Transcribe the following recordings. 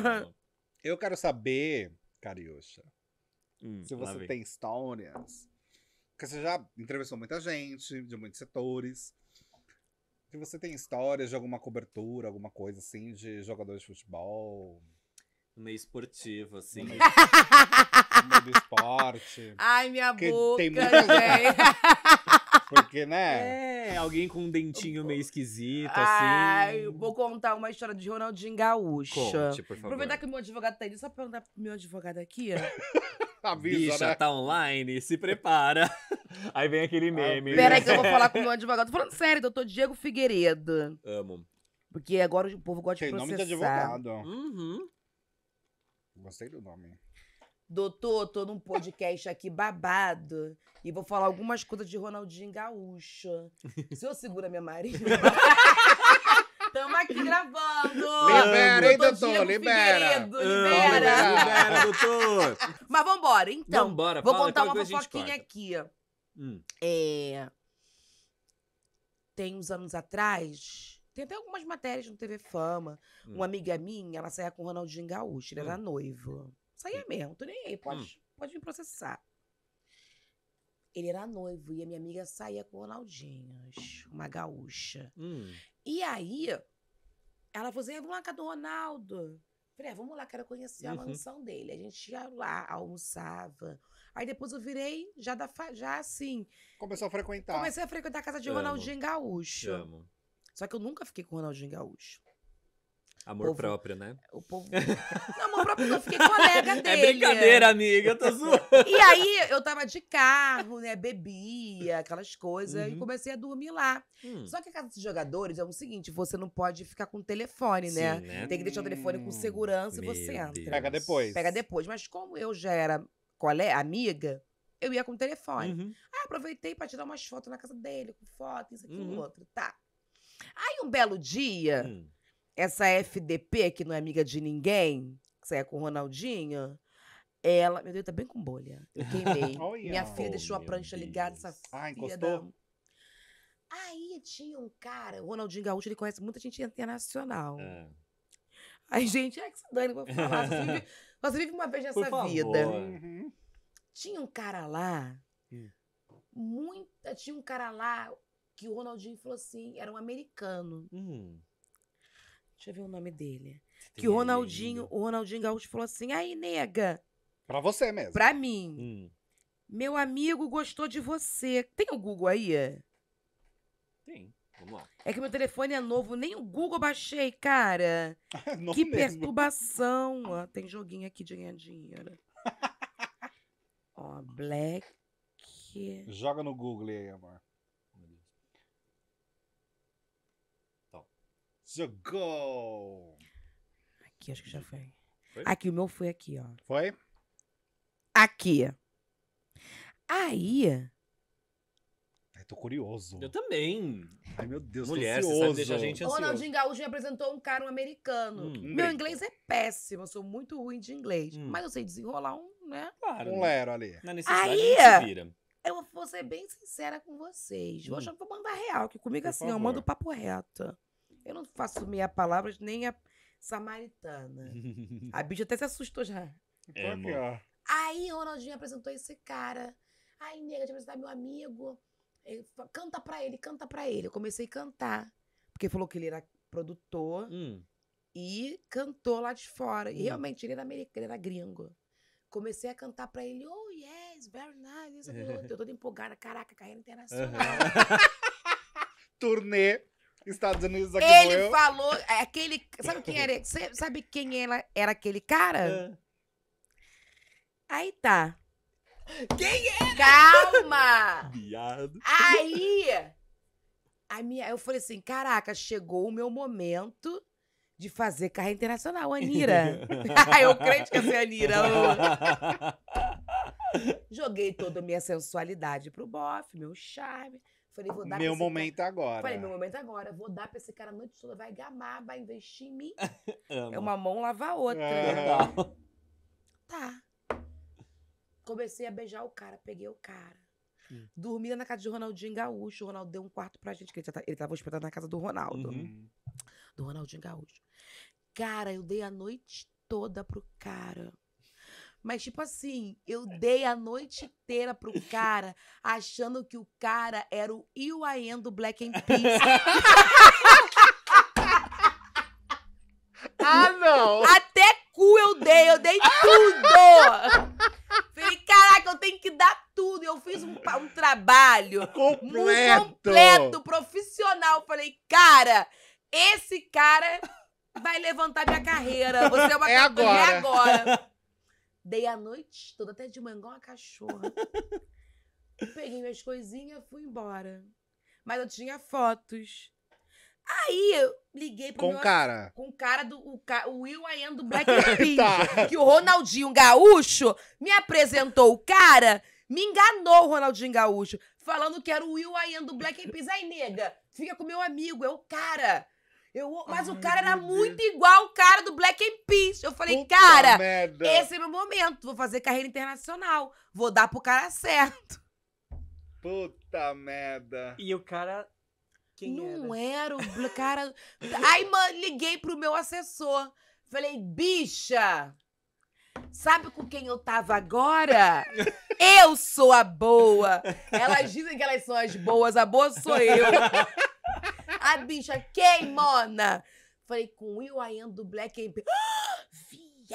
Eu quero saber, Cariúcha, hum, se você tem histórias. Porque você já entrevistou muita gente, de muitos setores. Se você tem histórias de alguma cobertura, alguma coisa assim, de jogador de futebol. Meio esportivo, assim. Meio, meio do esporte. Ai, minha boca, tem muita... Porque, né? É, alguém com um dentinho meio esquisito, Ai, assim. eu vou contar uma história de Ronaldinho Gaúcho. Conte, por favor. Aproveitar que meu advogado tá aí, só perguntar pro meu advogado aqui, ó. Avisa, Bicha, né? tá online, se prepara. Aí vem aquele meme. Ah, Peraí que eu vou falar com o meu advogado. Tô falando sério, doutor Diego Figueiredo. Amo. Porque agora o povo gosta Tem de processar. Tem nome de advogado. Uhum. Gostei do nome. Doutor, tô num podcast aqui babado e vou falar algumas coisas de Ronaldinho Gaúcho. O senhor segura minha marinha, Tamo aqui gravando. Libera, hein, doutor? Libera. Ah, libera. libera. libera, doutor. Mas vambora, então. Vambora, Vou fala, contar uma fofoquinha aqui. Hum. É... Tem uns anos atrás, tem até algumas matérias no TV Fama. Hum. Uma amiga minha, ela saía com o Ronaldinho Gaúcho, ele era hum. noivo. Saía mesmo, tô nem aí, pode, hum. pode me processar. Ele era noivo e a minha amiga saía com o Ronaldinho, uma gaúcha. Hum. E aí, ela falou assim: ah, vamos lá, cadê o Ronaldo? Falei, ah, vamos lá, quero conhecer a uhum. mansão dele. A gente ia lá, almoçava. Aí depois eu virei já, da, já assim. Começou a frequentar. Comecei a frequentar a casa de Amo. Ronaldinho Gaúcho. Amo. Só que eu nunca fiquei com o Ronaldinho Gaúcho. Amor povo... próprio, né? É, o povo. Não, amor próprio, eu fiquei colega é dele. É brincadeira, amiga, eu tô zoando. E aí eu tava de carro, né? Bebia, aquelas coisas, uhum. e comecei a dormir lá. Hum. Só que a casa dos jogadores é o seguinte: você não pode ficar com o telefone, né? Sim, né? Tem que deixar o telefone com segurança Meu e você entra. Deus. Pega depois. Pega depois. Mas como eu já era colega, amiga, eu ia com o telefone. Uhum. Aí ah, aproveitei pra tirar umas fotos na casa dele, com foto, isso, aqui, uhum. outro. Tá. Aí um belo dia. Hum essa FDP, que não é amiga de ninguém, que sai com o Ronaldinho, ela. Meu Deus, tá bem com bolha. Eu queimei. oh, yeah. Minha filha oh, deixou a oh, prancha Deus. ligada, essa ah, encostou da... Aí tinha um cara, o Ronaldinho Gaúcho, ele conhece muita gente internacional. É. Aí, gente, é que se dane, vou falar. Você vive, você vive uma vez nessa vida. Uhum. Tinha um cara lá, hum. muita. Tinha um cara lá que o Ronaldinho falou assim: era um americano. Hum. Deixa eu ver o nome dele. Você que o Ronaldinho, o Ronaldinho Gaúcho falou assim: aí, nega. Pra você mesmo. Pra mim. Hum. Meu amigo gostou de você. Tem o Google aí? Tem. Vamos lá. É que meu telefone é novo, nem o Google baixei, cara. É que mesmo. perturbação. Ó, tem joguinho aqui de ganhar dinheiro. Ó, Black. Joga no Google aí, amor. The Go. Aqui, acho que já foi. foi. Aqui, o meu foi aqui, ó. Foi? Aqui. Aí. Ai, tô curioso. Eu também. Ai, meu Deus, Mulher, tô ansioso. Deixa a gente O Ronaldinho Gaúcho me apresentou um cara, um americano. Hum, meu inglês é péssimo, eu sou muito ruim de inglês. Hum. Mas eu sei desenrolar um, né? Claro. Um lero ali. Na necessidade, Aí, vira. Eu vou ser bem sincera com vocês. Hum. Vou, achar, vou mandar real, que comigo Por assim, favor. eu mando papo reto. Eu não faço meia palavra nem a samaritana. a bicha até se assustou já. É, amor. É? Aí Ronaldinho apresentou esse cara. Ai, nega, te apresentar meu amigo. Ele, canta pra ele, canta pra ele. Eu comecei a cantar. Porque falou que ele era produtor hum. e cantou lá de fora. Hum. E realmente, ele era americano, ele era gringo. Comecei a cantar pra ele, oh yes, very nice. Eu tô toda empolgada, caraca, carreira internacional. Turnê. Estados Unidos aqui Ele eu. falou, é aquele, sabe quem era, sabe quem era, era aquele cara? É. Aí tá. Quem era? É? Calma. Viado. Aí a minha, eu falei assim, caraca, chegou o meu momento de fazer carreira internacional, Anira. eu creio que ia ser Anira. Joguei toda a minha sensualidade pro bofe, meu charme. Falei, vou dar Meu momento cara. agora. Falei, meu momento agora. Vou dar pra esse cara a noite toda, vai gamar, vai investir em mim. é uma mão lava a outra. É. Tá. Comecei a beijar o cara, peguei o cara. Hum. Dormia na casa de Ronaldinho Gaúcho. O Ronaldo deu um quarto pra gente, que ele, tá, ele tava hospedado na casa do Ronaldo. Uhum. Do Ronaldinho Gaúcho. Cara, eu dei a noite toda pro cara. Mas, tipo assim, eu é. dei a noite inteira pro cara, achando que o cara era o Iwaen do Black and Peace. ah, não! Até cu eu dei, eu dei tudo! Falei, caraca, eu tenho que dar tudo. Eu fiz um, um trabalho completo. muito completo, profissional. Falei, cara, esse cara vai levantar minha carreira. Você é uma é agora. É agora. Dei a noite toda, até de manhã, igual uma cachorra. Peguei minhas coisinhas fui embora. Mas eu tinha fotos. Aí eu liguei pro Com o cara. Com cara do o, o Will am do Black Eyed tá. Que o Ronaldinho Gaúcho me apresentou o cara, me enganou o Ronaldinho Gaúcho, falando que era o Will am do Black Eyed Peas. Aí, nega, fica com meu amigo, é o cara. Eu, mas Ai, o cara era muito Deus. igual o cara do Black and Peace. Eu falei, Puta cara, merda. esse é meu momento. Vou fazer carreira internacional. Vou dar pro cara certo. Puta merda. E o cara. Quem Não era, era o cara. Aí, mano, liguei pro meu assessor. Falei, bicha, Sabe com quem eu tava agora? eu sou a boa. Elas dizem que elas são as boas, a boa sou eu. a bicha queimona. Falei, com o Iwayan do Black Eyed ah,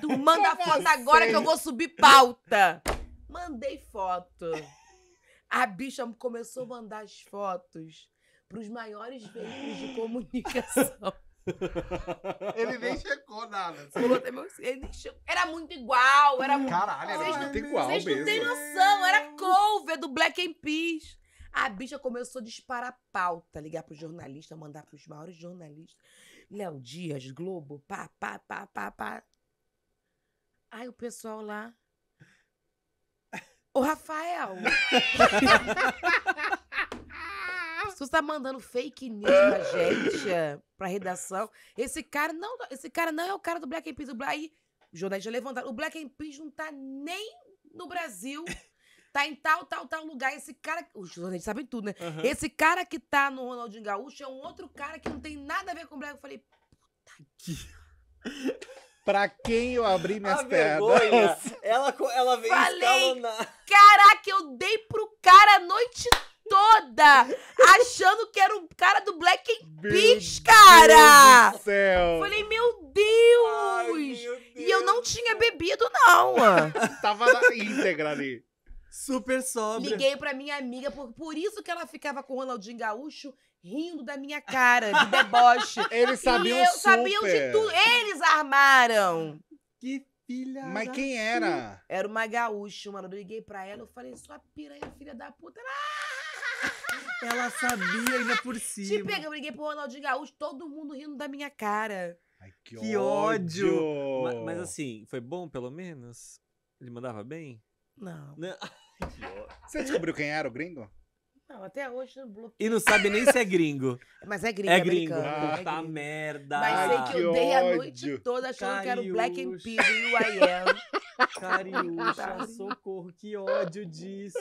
Viado! Manda foto agora que eu vou subir pauta. Mandei foto. A bicha começou a mandar as fotos pros maiores veículos de comunicação. Ele nem checou nada. Assim. Era muito igual. Era Caralho, era muito igual vocês não têm noção. Era cover do Black Eyed a bicha começou a disparar pauta, tá ligar para os jornalistas, mandar para os maiores jornalistas. Léo Dias, Globo, pá, pá, pá, pá, pá. Aí o pessoal lá. Ô, Rafael! tu tá mandando fake news pra gente, pra redação. Esse cara não, esse cara não é o cara do Black Eyed Peas. aí, os jornalistas levantaram. O Black Eyed Peas não tá nem no Brasil tá em tal, tal, tal lugar. Esse cara. Os jornalistas sabem tudo, né? Uhum. Esse cara que tá no Ronaldinho Gaúcho é um outro cara que não tem nada a ver com o Black. Eu falei, puta que. pra quem eu abri minhas pernas? Ela, ela veio Falei, Caraca, eu dei pro cara a noite toda, achando que era o cara do Black Peas, cara! Meu Deus do céu. Falei, meu Deus! Ai, meu Deus! E eu não tinha bebido, não! Tava na íntegra ali. Super sóbria. Liguei pra minha amiga, por, por isso que ela ficava com o Ronaldinho Gaúcho rindo da minha cara, de deboche. Eles sabiam eu, super. sabiam de tudo. Eles armaram. Que filha Mas da quem era? Era uma gaúcha, mano. Eu liguei pra ela, eu falei, sua piranha, filha da puta. Ela, ela sabia ainda por cima. Te pega, eu liguei pro Ronaldinho Gaúcho, todo mundo rindo da minha cara. Ai, que, que ódio! ódio. Mas, mas assim, foi bom pelo menos? Ele mandava bem? Não. não. Você descobriu quem era o gringo? Não, até hoje não bloqueou E não sabe nem se é gringo. Mas é gringo. É, é gringo. Ah, é gringo. merda. Mas sei que, eu dei a noite toda achando Cariúcha. que era o Black and e o I Am. Cariúcha, tá. socorro, que ódio disso.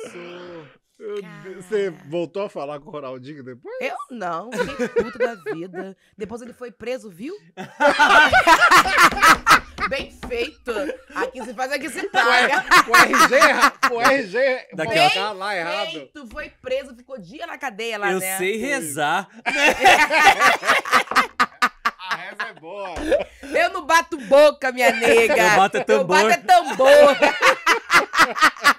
Você voltou a falar com o Ronaldinho depois? Eu não, fiquei puto da vida. Depois ele foi preso, viu? bem feito. Aqui se faz, aqui se paga. O, RG, o RG Daquela... tá lá é errado. Feito, foi preso, ficou dia na cadeia lá, Eu né? Eu sei rezar. A reza é boa. Eu não bato boca, minha nega. Eu bato é tambor. Eu bato é tambor.